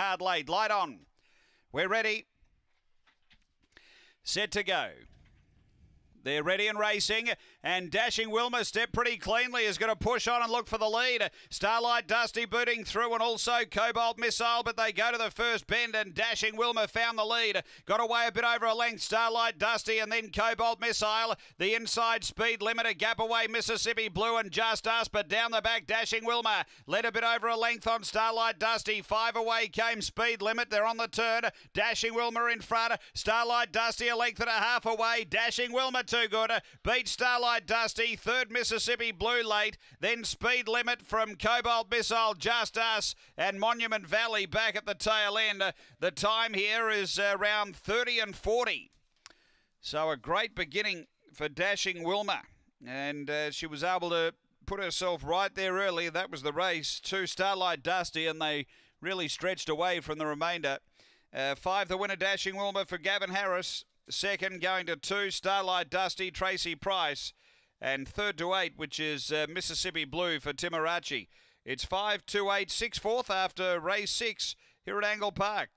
Hard laid light on. We're ready. Set to go. They're ready and racing, and Dashing Wilma stepped pretty cleanly, is going to push on and look for the lead. Starlight Dusty booting through, and also Cobalt Missile, but they go to the first bend, and Dashing Wilma found the lead. Got away a bit over a length, Starlight Dusty, and then Cobalt Missile. The inside speed limiter, gap away Mississippi Blue and Just Us, but down the back, Dashing Wilma led a bit over a length on Starlight Dusty. Five away came speed limit, they're on the turn. Dashing Wilma in front, Starlight Dusty a length and a half away, Dashing Wilma too good. Beat Starlight Dusty. Third Mississippi Blue late. Then Speed Limit from Cobalt Missile Just Us and Monument Valley back at the tail end. The time here is around uh, 30 and 40. So a great beginning for Dashing Wilma. And uh, she was able to put herself right there early. That was the race to Starlight Dusty, and they really stretched away from the remainder. Uh, five, the winner, Dashing Wilma for Gavin Harris. Second going to two, Starlight Dusty, Tracy Price. And third to eight, which is uh, Mississippi Blue for Timorachi. It's 5 to 8 six fourth after race six here at Angle Park.